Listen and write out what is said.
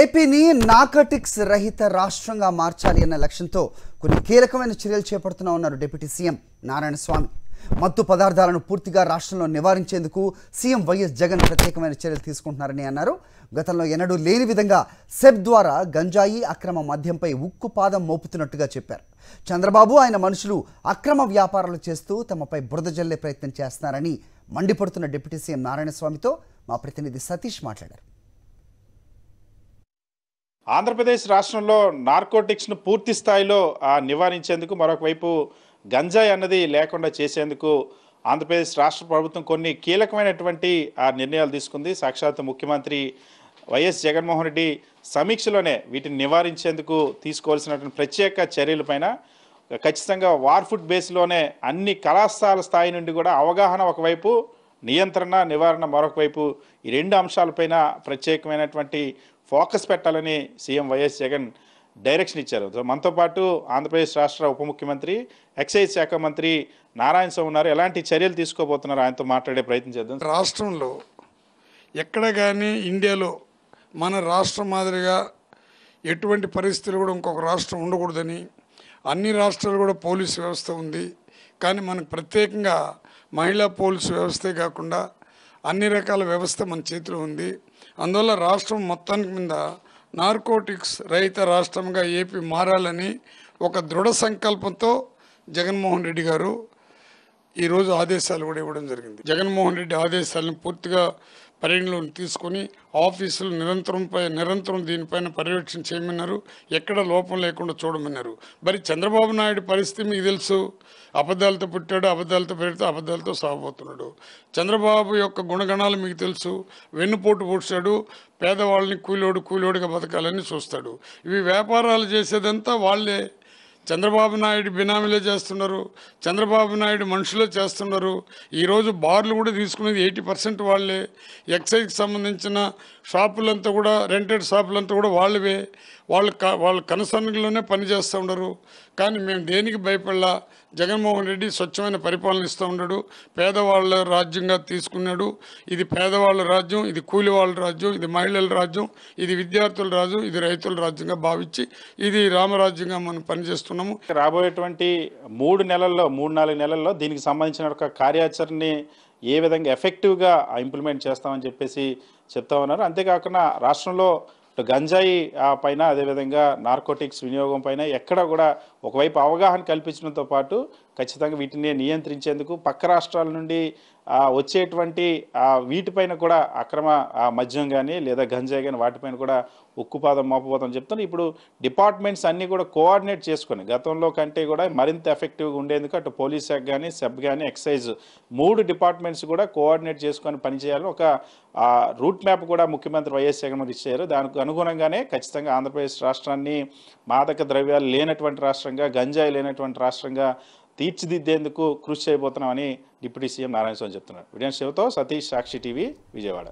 ఏపీని నాకటిక్స్ రహిత రాష్ట్రంగా మార్చాలి అన్న లక్ష్యంతో కొన్ని కీలకమైన చర్యలు చేపడుతున్నా ఉన్నారు డిప్యూటీ సీఎం నారాయణస్వామి మత్తు పదార్థాలను పూర్తిగా రాష్ట్రంలో నివారించేందుకు సీఎం వైఎస్ జగన్ ప్రత్యేకమైన చర్యలు తీసుకుంటున్నారని అన్నారు గతంలో ఎన్నడూ లేని విధంగా సెబ్ ద్వారా గంజాయి అక్రమ మద్యంపై ఉక్కు పాదం మోపుతున్నట్టుగా చెప్పారు చంద్రబాబు ఆయన మనుషులు అక్రమ వ్యాపారాలు చేస్తూ తమపై బురద జల్లే ప్రయత్నం చేస్తున్నారని మండిపడుతున్న డిప్యూటీ సీఎం నారాయణస్వామితో మా ప్రతినిధి సతీష్ మాట్లాడారు ఆంధ్రప్రదేశ్ రాష్ట్రంలో నార్కోటిక్స్ను పూర్తి స్థాయిలో నివారించేందుకు మరొకవైపు గంజాయి అన్నది లేకుండా చేసేందుకు ఆంధ్రప్రదేశ్ రాష్ట్ర ప్రభుత్వం కొన్ని కీలకమైనటువంటి ఆ నిర్ణయాలు తీసుకుంది సాక్షాత్ ముఖ్యమంత్రి వైఎస్ జగన్మోహన్ రెడ్డి సమీక్షలోనే వీటిని నివారించేందుకు తీసుకోవాల్సినటువంటి ప్రత్యేక చర్యలపైన ఖచ్చితంగా వార్ఫుడ్ బేస్లోనే అన్ని కళాశాల స్థాయి నుండి కూడా అవగాహన ఒకవైపు నియంత్రణ నివారణ మరొక వైపు ఈ రెండు అంశాలపైన ప్రత్యేకమైనటువంటి ఫోకస్ పెట్టాలని సీఎం వైఎస్ జగన్ డైరెక్షన్ ఇచ్చారు మనతో పాటు ఆంధ్రప్రదేశ్ రాష్ట్ర ఉప ముఖ్యమంత్రి ఎక్సైజ్ శాఖ మంత్రి నారాయణ స్వామి ఉన్నారు ఎలాంటి చర్యలు తీసుకోబోతున్నారు ఆయనతో మాట్లాడే ప్రయత్నం చేద్దాం రాష్ట్రంలో ఎక్కడ కానీ ఇండియాలో మన రాష్ట్రం మాదిరిగా ఎటువంటి పరిస్థితులు కూడా ఇంకొక రాష్ట్రం ఉండకూడదని అన్ని రాష్ట్రాలు కూడా పోలీస్ వ్యవస్థ ఉంది కానీ మనకు ప్రత్యేకంగా మహిళా పోలీసు వ్యవస్థే కాకుండా అన్ని రకాల వ్యవస్థ మన చేతిలో ఉంది అందువల్ల రాష్ట్రం మొత్తానికి మీద నార్కోటిక్స్ రహిత రాష్ట్రంగా ఏపీ మారాలని ఒక దృఢ సంకల్పంతో జగన్మోహన్ రెడ్డి గారు ఈరోజు ఆదేశాలు కూడా ఇవ్వడం జరిగింది జగన్మోహన్ రెడ్డి ఆదేశాలను పూర్తిగా పరిగణలోకి తీసుకొని ఆఫీసులు నిరంతరం నిరంతరం దీనిపైన పర్యవేక్షణ చేయమన్నారు ఎక్కడ లోపం లేకుండా చూడమన్నారు మరి చంద్రబాబు నాయుడు పరిస్థితి మీకు తెలుసు అబద్ధాలతో పుట్టాడు అబద్ధాలతో పెడితే అబద్ధాలతో సాగబోతున్నాడు చంద్రబాబు యొక్క గుణగణాలు మీకు తెలుసు వెన్నుపోటు పూడ్చాడు పేదవాళ్ళని కూలోడు కూలోడిగా బతకాలని చూస్తాడు ఇవి వ్యాపారాలు చేసేదంతా వాళ్ళే చంద్రబాబు నాయుడు బినామీలే చేస్తున్నారు చంద్రబాబు నాయుడు మనుషులే చేస్తున్నారు ఈరోజు బార్లు కూడా తీసుకునేది ఎయిటీ పర్సెంట్ వాళ్ళే ఎక్సైజ్కి సంబంధించిన షాపులంతా కూడా రెంటెడ్ షాపులంతా కూడా వాళ్ళవే వాళ్ళు వాళ్ళ కనసన్లోనే పనిచేస్తూ ఉండరు కానీ మేము దేనికి భయపడలా జగన్మోహన్ రెడ్డి స్వచ్ఛమైన పరిపాలన ఇస్తూ ఉన్నాడు పేదవాళ్ళ రాజ్యంగా తీసుకున్నాడు ఇది పేదవాళ్ళ రాజ్యం ఇది కూలివాళ్ళ రాజ్యం ఇది మహిళల రాజ్యం ఇది విద్యార్థుల రాజ్యం ఇది రైతుల రాజ్యంగా భావించి ఇది రామరాజ్యంగా మనం పనిచేస్తున్నాం చేసుకున్నాము రాబోయేటువంటి మూడు నెలల్లో మూడు నాలుగు నెలల్లో దీనికి సంబంధించిన ఒక కార్యాచరణని ఏ విధంగా ఎఫెక్టివ్గా ఇంప్లిమెంట్ చేస్తామని చెప్పేసి చెప్తా ఉన్నారు అంతేకాకుండా రాష్ట్రంలో గంజాయి పైన అదేవిధంగా నార్కోటిక్స్ వినియోగం పైన ఎక్కడ కూడా ఒకవైపు అవగాహన కల్పించడంతో పాటు ఖచ్చితంగా వీటిని నియంత్రించేందుకు పక్క రాష్ట్రాల నుండి వచ్చేటువంటి వీటిపైన కూడా అక్రమ మద్యం కానీ లేదా గంజాయి కానీ వాటిపైన కూడా ఉక్కుపాదం మోపపాదం చెప్తాను ఇప్పుడు డిపార్ట్మెంట్స్ అన్నీ కూడా కోఆర్డినేట్ చేసుకుని గతంలో కంటే కూడా మరింత ఎఫెక్టివ్గా ఉండేందుకు అటు పోలీస్ శాఖ కానీ సెబ్ కానీ ఎక్సైజ్ మూడు డిపార్ట్మెంట్స్ కూడా కోఆర్డినేట్ చేసుకొని పనిచేయాలని ఒక రూట్ మ్యాప్ కూడా ముఖ్యమంత్రి వైఎస్ జగన్మోహన్ ఇచ్చారు దానికి అనుగుణంగానే ఖచ్చితంగా ఆంధ్రప్రదేశ్ రాష్ట్రాన్ని మాదక ద్రవ్యాలు లేనటువంటి రాష్ట్రంగా గంజాయి లేనటువంటి రాష్ట్రంగా తీర్చిదిద్దేందుకు కృషి చేయబోతున్నామని డిప్యూటీ సీఎం నారాయణ స్వామి చెప్తున్నారు విడియన్ శివతో సతీష్ సాక్షి టీవీ విజయవాడ